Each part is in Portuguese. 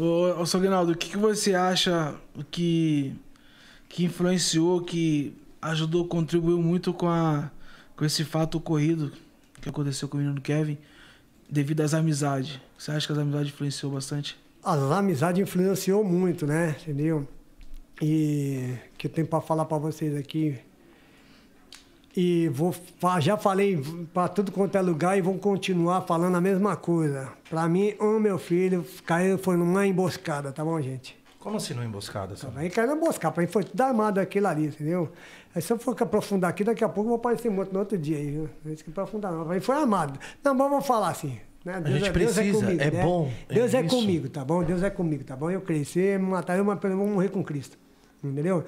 Ô, ô Sognaldo, o que, que você acha que, que influenciou, que ajudou, contribuiu muito com, a, com esse fato ocorrido que aconteceu com o menino Kevin, devido às amizades? Você acha que as amizades influenciou bastante? As amizades influenciou muito, né? Entendeu? E que eu tenho para falar para vocês aqui e vou, já falei para tudo quanto é lugar e vou continuar falando a mesma coisa. Para mim, o um, meu filho caiu, foi numa emboscada, tá bom, gente? Como assim numa emboscada? Tá senhor? Aí caiu emboscada, para mim foi tudo armado aquilo ali, entendeu? Aí se eu for aprofundar aqui, daqui a pouco eu vou aparecer muito no outro dia aí, viu? Não tem que aprofundar não. Pra mim foi armado. Não, mas vamos falar assim, né? Deus, a gente precisa, é, Deus é, comigo, é né? bom. Deus é, é comigo, tá bom? Deus é comigo, tá bom? Eu crescer, me matar, mas pelo menos vou morrer com Cristo, entendeu? Entendeu?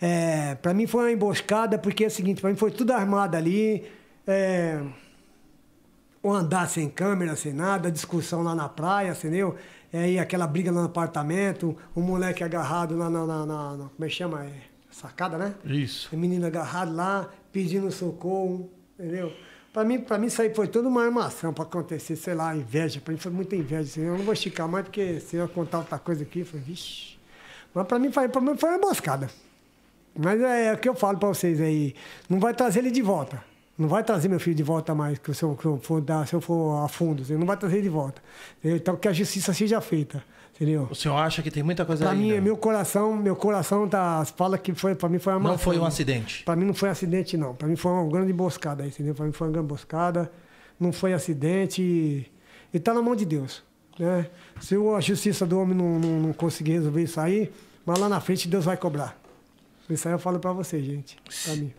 É, para mim foi uma emboscada, porque é o seguinte, para mim foi tudo armado ali. É, um andar sem câmera, sem nada, discussão lá na praia, entendeu? É, e aquela briga lá no apartamento, o um moleque agarrado lá na, na, na, na Como é que chama? É, sacada, né? Isso. O menino agarrado lá, pedindo socorro, entendeu? Para mim, pra mim, isso aí foi tudo uma armação para acontecer, sei lá, inveja. Para mim foi muita inveja. Assim, eu não vou esticar mais, porque se eu contar outra coisa aqui, foi, vixe. Mas para mim, foi, pra mim foi uma emboscada. Mas é, é o que eu falo para vocês aí. Não vai trazer ele de volta. Não vai trazer meu filho de volta mais, que se eu, que eu for dar, se eu for a fundo, não vai trazer ele de volta. Então que a justiça seja feita, entendeu? O senhor acha que tem muita coisa pra ainda? Pra mim, é meu coração, meu coração tá, fala que foi, para mim foi uma Não foi um acidente. Para mim não foi um acidente não, para mim foi uma grande emboscada, entendeu? Para mim foi uma grande emboscada, não foi acidente e, e tá na mão de Deus, né? Se a justiça do homem não, não, não conseguir resolver isso aí, mas lá na frente Deus vai cobrar. Isso aí eu falo pra você, gente. Pra mim.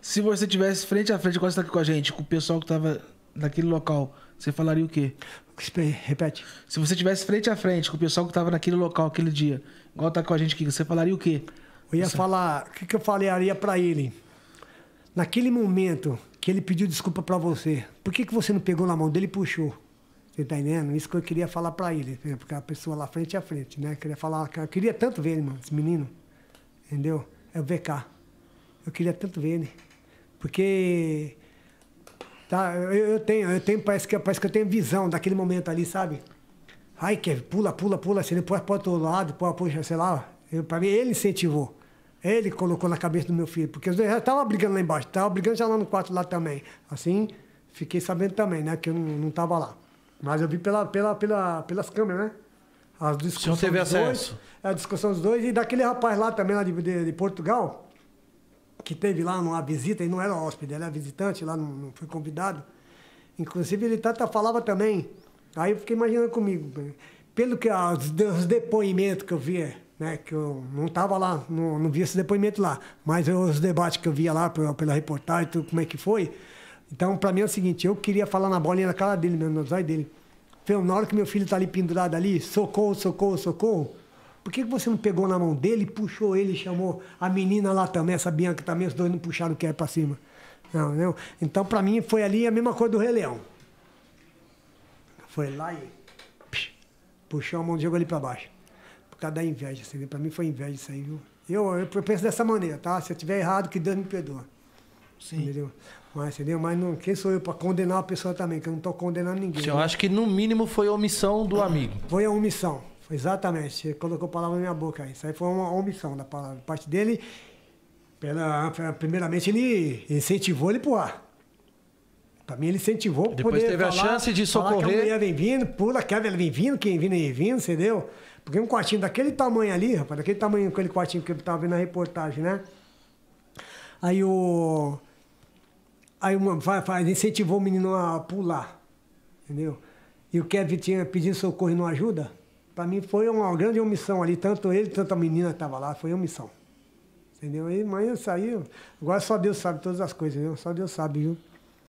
Se você tivesse frente a frente, agora você tá aqui com a gente, com o pessoal que tava naquele local, você falaria o quê? Repete. Se você tivesse frente a frente com o pessoal que tava naquele local aquele dia, igual tá com a gente aqui, você falaria o quê? Eu ia você... falar, o que, que eu falaria para ele? Naquele momento que ele pediu desculpa para você, por que, que você não pegou na mão dele e puxou? Você tá entendendo? Isso que eu queria falar para ele, porque a pessoa lá frente a frente, né? Eu queria falar, eu queria tanto ver ele, mano, esse menino, entendeu? é o VK. Eu queria tanto ver ele. Porque tá, eu, eu, tenho, eu tenho parece, que, parece que eu tenho visão daquele momento ali, sabe? Ai, que pula, pula, pula, se ele põe para outro lado, põe puxa, sei lá. Para mim, ele incentivou. Ele colocou na cabeça do meu filho, porque eu já estavam brigando lá embaixo, estavam brigando já lá no quarto lá também. Assim, fiquei sabendo também, né, que eu não estava lá. Mas eu vi pela, pela, pela, pelas câmeras, né? as discussões. teve acesso? Dois, é, a discussão dos dois. E daquele rapaz lá também, lá de, de, de Portugal, que teve lá uma visita, e não era hóspede, ele era visitante, lá não, não foi convidado. Inclusive, ele tata falava também. Aí eu fiquei imaginando comigo, pelo que os, os depoimentos que eu via, né, que eu não estava lá, não, não via esse depoimento lá, mas os debates que eu via lá pela, pela reportagem, tudo, como é que foi. Então, para mim é o seguinte, eu queria falar na bolinha na cara dele mesmo, nos olhos dele. Falei, então, na hora que meu filho está ali pendurado ali, socorro, socorro, socorro, por que você não pegou na mão dele, puxou ele, chamou a menina lá também, essa Bianca também, os dois não puxaram o que é para cima? Não, não. Então, para mim, foi ali a mesma coisa do Rei Leão. Foi lá e psh, puxou a mão e jogou ali para baixo. Por causa da inveja, você vê? Para mim foi inveja isso aí, viu? Eu, eu penso dessa maneira, tá? Se eu tiver errado, que Deus me perdoa. Sim. Entendeu? Mas, entendeu? Mas não, quem sou eu para condenar a pessoa também, que eu não estou condenando ninguém. eu né? acha que no mínimo foi omissão do ah, amigo? Foi a omissão, exatamente. Você colocou a palavra na minha boca aí. Isso aí foi uma omissão da palavra. parte dele, pela, primeiramente ele incentivou ele pro ar. Pra mim, ele incentivou Depois teve falar, a chance de socorrer. Que a mulher é vem vindo, pula, que ela vem vindo, quem vindo, vem vindo, entendeu? Porque um quartinho daquele tamanho ali, rapaz, daquele tamanho, aquele quartinho que eu tava vendo na reportagem, né? Aí o. Eu... Aí uma, incentivou o menino a pular, entendeu? E o Kevin tinha pedido socorro e não ajuda. Para mim foi uma grande omissão ali, tanto ele, tanto a menina que estava lá, foi omissão. Entendeu? E, mas eu saí, agora só Deus sabe todas as coisas, Só Deus sabe, viu?